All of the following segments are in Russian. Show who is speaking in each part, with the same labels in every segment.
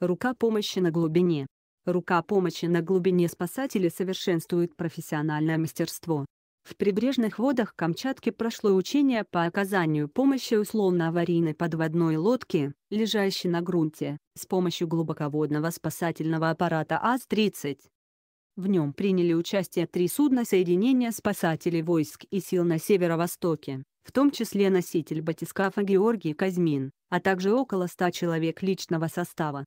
Speaker 1: Рука помощи на глубине. Рука помощи на глубине спасатели совершенствует профессиональное мастерство. В прибрежных водах Камчатки прошло учение по оказанию помощи условно-аварийной подводной лодке, лежащей на грунте, с помощью глубоководного спасательного аппарата АС-30. В нем приняли участие три судна соединения спасателей войск и сил на северо-востоке, в том числе носитель батискафа Георгий Казьмин, а также около 100 человек личного состава.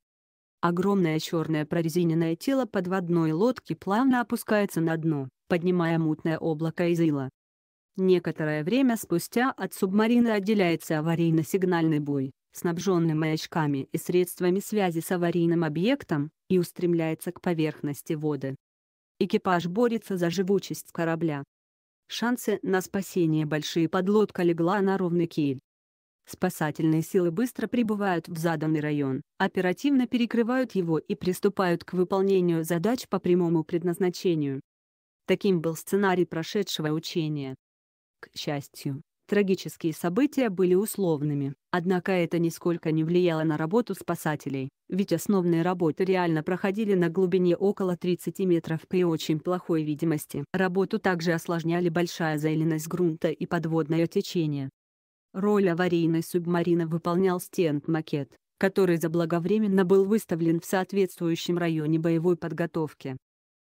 Speaker 1: Огромное черное прорезиненное тело подводной лодки плавно опускается на дно, поднимая мутное облако из ила. Некоторое время спустя от субмарины отделяется аварийно-сигнальный буй, снабженный маячками и средствами связи с аварийным объектом, и устремляется к поверхности воды. Экипаж борется за живучесть корабля. Шансы на спасение большие подлодка легла на ровный киль, Спасательные силы быстро прибывают в заданный район, оперативно перекрывают его и приступают к выполнению задач по прямому предназначению. Таким был сценарий прошедшего учения. К счастью, трагические события были условными, однако это нисколько не влияло на работу спасателей, ведь основные работы реально проходили на глубине около 30 метров при очень плохой видимости. Работу также осложняли большая заиленность грунта и подводное течение. Роль аварийной субмарины выполнял стенд-макет, который заблаговременно был выставлен в соответствующем районе боевой подготовки.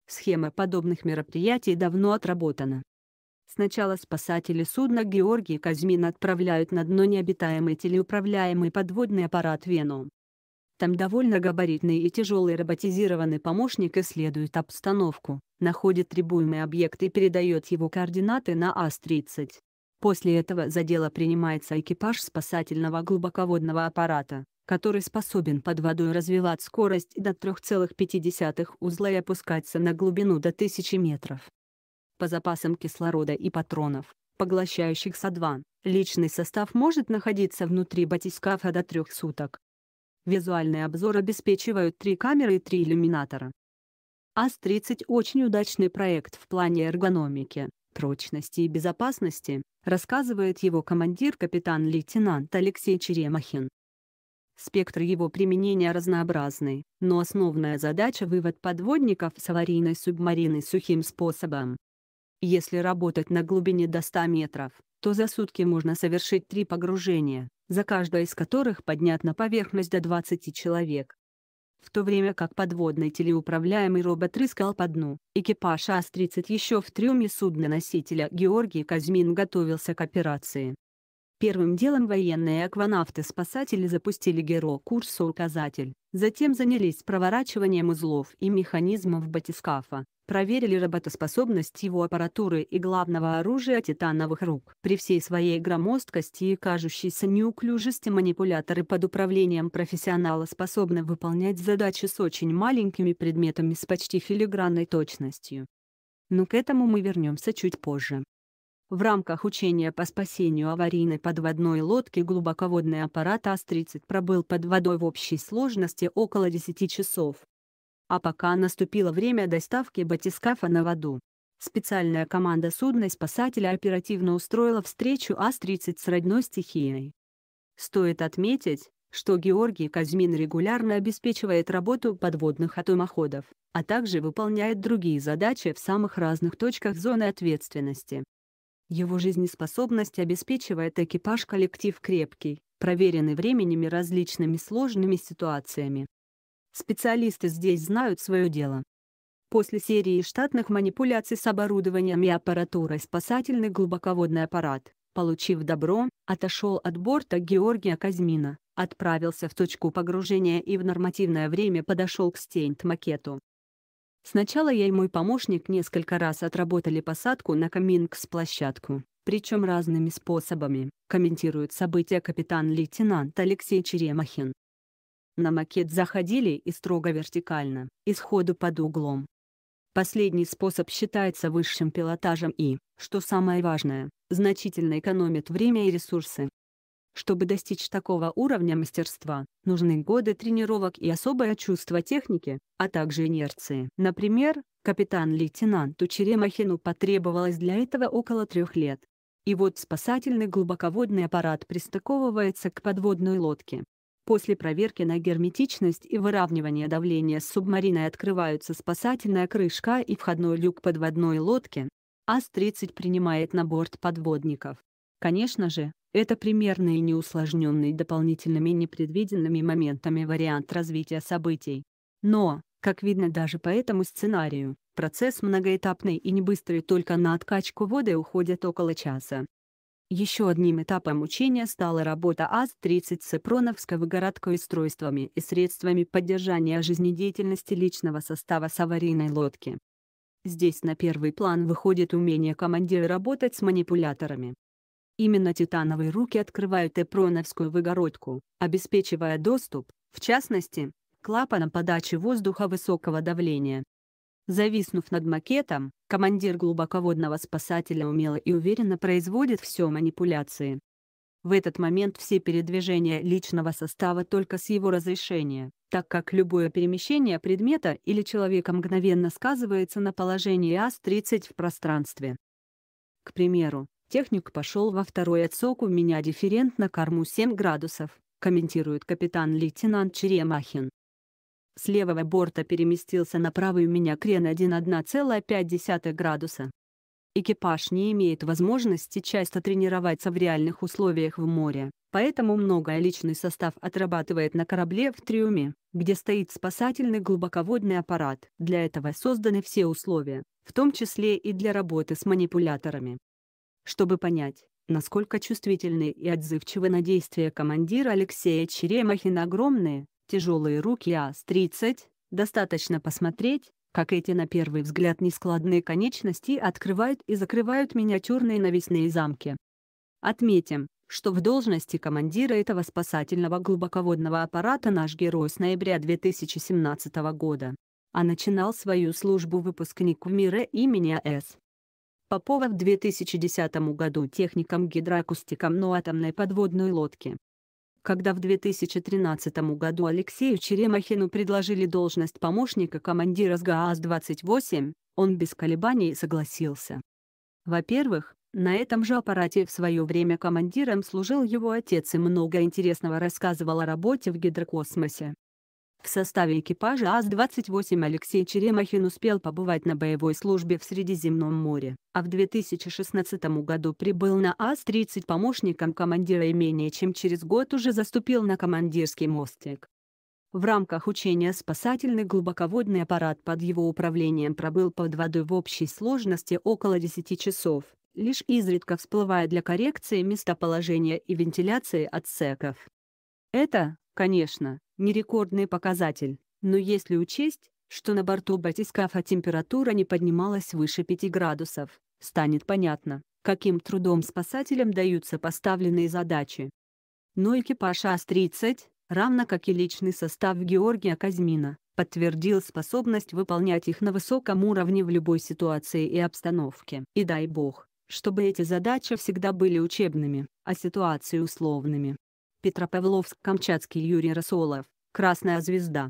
Speaker 1: Схема подобных мероприятий давно отработана. Сначала спасатели судна Георгий Казмин отправляют на дно необитаемый телеуправляемый подводный аппарат Вену. Там довольно габаритный и тяжелый роботизированный помощник исследует обстановку, находит требуемый объект и передает его координаты на АС-30. После этого за дело принимается экипаж спасательного глубоководного аппарата, который способен под водой развивать скорость до 3,5 узла и опускаться на глубину до 1000 метров. По запасам кислорода и патронов, поглощающих СО2, личный состав может находиться внутри батискафа до трех суток. Визуальный обзор обеспечивают три камеры и три иллюминатора. АС-30 очень удачный проект в плане эргономики, прочности и безопасности, рассказывает его командир капитан-лейтенант Алексей Черемахин. Спектр его применения разнообразный, но основная задача – вывод подводников с аварийной субмарины сухим способом. Если работать на глубине до 100 метров, то за сутки можно совершить три погружения, за каждое из которых поднят на поверхность до 20 человек в то время как подводный телеуправляемый робот рыскал по дну. Экипаж АС-30 еще в трюме судна-носителя Георгий Казьмин готовился к операции. Первым делом военные акванавты-спасатели запустили геро курсор указатель затем занялись проворачиванием узлов и механизмов батискафа, проверили работоспособность его аппаратуры и главного оружия титановых рук. При всей своей громоздкости и кажущейся неуклюжести манипуляторы под управлением профессионала способны выполнять задачи с очень маленькими предметами с почти филигранной точностью. Но к этому мы вернемся чуть позже. В рамках учения по спасению аварийной подводной лодки глубоководный аппарат АС-30 пробыл под водой в общей сложности около 10 часов, а пока наступило время доставки батискафа на воду. Специальная команда судна спасателя оперативно устроила встречу АС-30 с родной стихией. Стоит отметить, что Георгий Казьмин регулярно обеспечивает работу подводных атомоходов, а также выполняет другие задачи в самых разных точках зоны ответственности. Его жизнеспособность обеспечивает экипаж коллектив крепкий, проверенный временем и различными сложными ситуациями. Специалисты здесь знают свое дело. После серии штатных манипуляций с оборудованием и аппаратурой спасательный глубоководный аппарат, получив добро, отошел от борта Георгия Казьмина, отправился в точку погружения и в нормативное время подошел к стейнт-макету. Сначала я и мой помощник несколько раз отработали посадку на каминг-площадку, причем разными способами, комментирует события капитан-лейтенант Алексей Черемахин. На макет заходили и строго вертикально, и сходу под углом. Последний способ считается высшим пилотажем и, что самое важное, значительно экономит время и ресурсы. Чтобы достичь такого уровня мастерства, нужны годы тренировок и особое чувство техники, а также инерции. Например, капитан-лейтенанту Черемахину потребовалось для этого около трех лет. И вот спасательный глубоководный аппарат пристыковывается к подводной лодке, После проверки на герметичность и выравнивания давления с субмариной открываются спасательная крышка и входной люк подводной лодки. АС-30 принимает на борт подводников. Конечно же, это примерный и неусложненный дополнительными непредвиденными моментами вариант развития событий. Но, как видно даже по этому сценарию, процесс многоэтапный и небыстрый только на откачку воды уходит около часа. Еще одним этапом учения стала работа аз 30 с Сапроновской городкой устройствами и средствами поддержания жизнедеятельности личного состава с аварийной лодки. Здесь на первый план выходит умение командира работать с манипуляторами. Именно титановые руки открывают эпроновскую выгородку, обеспечивая доступ, в частности, клапана подачи воздуха высокого давления, Зависнув над макетом, командир глубоководного спасателя умело и уверенно производит все манипуляции. В этот момент все передвижения личного состава только с его разрешения, так как любое перемещение предмета или человека мгновенно сказывается на положении АС-30 в пространстве. К примеру, техник пошел во второй отсек у меня дифферент на корму 7 градусов, комментирует капитан-лейтенант Черемахин с левого борта переместился на правый у меня крен 1,1,5 градуса. Экипаж не имеет возможности часто тренироваться в реальных условиях в море, поэтому многое личный состав отрабатывает на корабле в Триуме, где стоит спасательный глубоководный аппарат. Для этого созданы все условия, в том числе и для работы с манипуляторами. Чтобы понять, насколько чувствительны и отзывчивы на действия командира Алексея Черемахина огромные, тяжелые руки АС-30, достаточно посмотреть, как эти на первый взгляд нескладные конечности открывают и закрывают миниатюрные навесные замки. Отметим, что в должности командира этого спасательного глубоководного аппарата наш герой с ноября 2017 года, а начинал свою службу выпускник в мире имени АЭС. Попова в 2010 году техником-гидроакустиком но ну атомной подводной лодки когда в 2013 году Алексею Черемахину предложили должность помощника командира СГАЗ-28, он без колебаний согласился. Во-первых, на этом же аппарате в свое время командиром служил его отец и много интересного рассказывал о работе в гидрокосмосе. В составе экипажа ас 28 Алексей Черемахин успел побывать на боевой службе в Средиземном море, а в 2016 году прибыл на ас 30 помощником командира и менее чем через год уже заступил на командирский мостик. В рамках учения спасательный глубоководный аппарат под его управлением пробыл под водой в общей сложности около 10 часов, лишь изредка всплывая для коррекции местоположения и вентиляции отсеков. Это, Конечно, не рекордный показатель, но если учесть, что на борту батискафа температура не поднималась выше 5 градусов, станет понятно, каким трудом спасателям даются поставленные задачи. Но экипаж АС-30, равно как и личный состав Георгия Казьмина, подтвердил способность выполнять их на высоком уровне в любой ситуации и обстановке. И дай бог, чтобы эти задачи всегда были учебными, а ситуации условными. Петропавловск-Камчатский Юрий Расолов, Красная звезда.